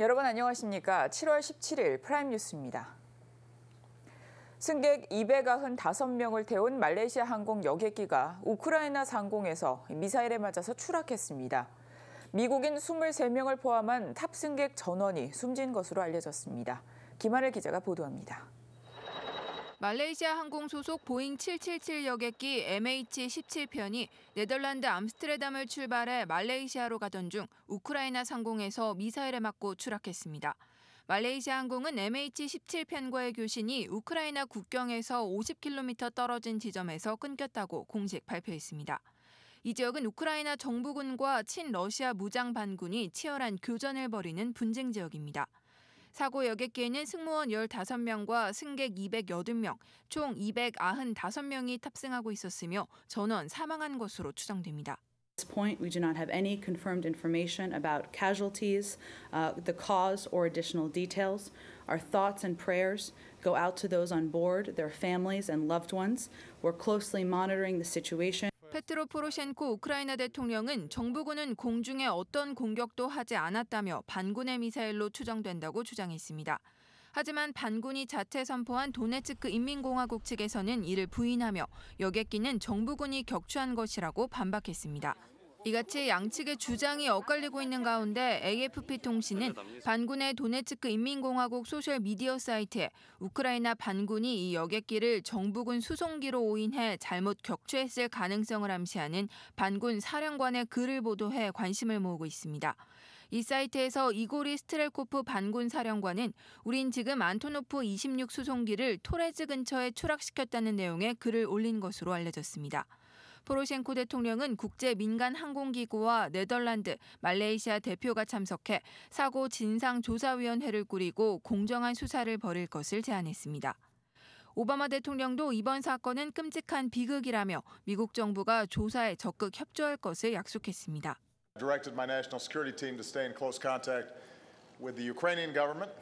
여러분 안녕하십니까. 7월 17일 프라임 뉴스입니다. 승객 295명을 태운 말레이시아 항공 여객기가 우크라이나 상공에서 미사일에 맞아서 추락했습니다. 미국인 23명을 포함한 탑승객 전원이 숨진 것으로 알려졌습니다. 김하늘 기자가 보도합니다. 말레이시아 항공 소속 보잉 777 여객기 MH17편이 네덜란드 암스테르담을 출발해 말레이시아로 가던 중 우크라이나 상공에서 미사일에 맞고 추락했습니다. 말레이시아 항공은 MH17편과의 교신이 우크라이나 국경에서 50km 떨어진 지점에서 끊겼다고 공식 발표했습니다. 이 지역은 우크라이나 정부군과 친러시아 무장 반군이 치열한 교전을 벌이는 분쟁 지역입니다. 사고 여객기에는 승무원 15명과 승객 280명, 총 295명이 탑승하고 있었으며 전원 사망한 것으로 추정됩니다. this point, we do not have any confirmed information about casualties, uh, the cause, or additional details. Our thoughts and prayers go out to those on board, their families, and loved ones. We're closely monitoring the situation. 페트로 포로셴코 우크라이나 대통령은 정부군은 공중에 어떤 공격도 하지 않았다며 반군의 미사일로 추정된다고 주장했습니다. 하지만 반군이 자체 선포한 도네츠크 인민공화국 측에서는 이를 부인하며 여객기는 정부군이 격추한 것이라고 반박했습니다. 이같이 양측의 주장이 엇갈리고 있는 가운데 AFP 통신은 반군의 도네츠크 인민공화국 소셜 미디어 사이트에 우크라이나 반군이 이 여객기를 정부군 수송기로 오인해 잘못 격추했을 가능성을 암시하는 반군 사령관의 글을 보도해 관심을 모으고 있습니다. 이 사이트에서 이고리 스트렐코프 반군 사령관은 우린 지금 안토노프 26 수송기를 토레즈 근처에 추락시켰다는 내용의 글을 올린 것으로 알려졌습니다. 포로셴코 대통령은 국제 민간 항공기구와 네덜란드, 말레이시아 대표가 참석해 사고 진상조사위원회를 꾸리고 공정한 수사를 벌일 것을 제안했습니다. 오바마 대통령도 이번 사건은 끔찍한 비극이라며 미국 정부가 조사에 적극 협조할 것을 약속했습니다. directed my national security team to stay in close contact with the Ukrainian government.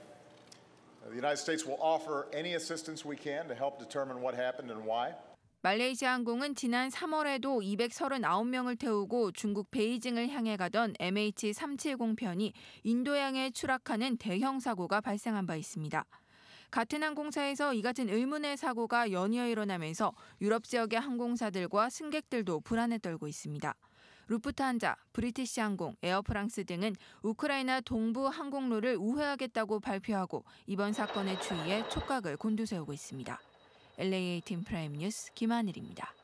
The United States will offer any assistance we can to help determine what happened and why. 말레이시아 항공은 지난 3월에도 239명을 태우고 중국 베이징을 향해 가던 MH370편이 인도양에 추락하는 대형 사고가 발생한 바 있습니다. 같은 항공사에서 이 같은 의문의 사고가 연이어 일어나면서 유럽 지역의 항공사들과 승객들도 불안에 떨고 있습니다. 루프트한자, 브리티시 항공, 에어프랑스 등은 우크라이나 동부 항공로를 우회하겠다고 발표하고 이번 사건의 추이에 촉각을 곤두세우고 있습니다. LA 팀 프라임 뉴스 김하늘입니다.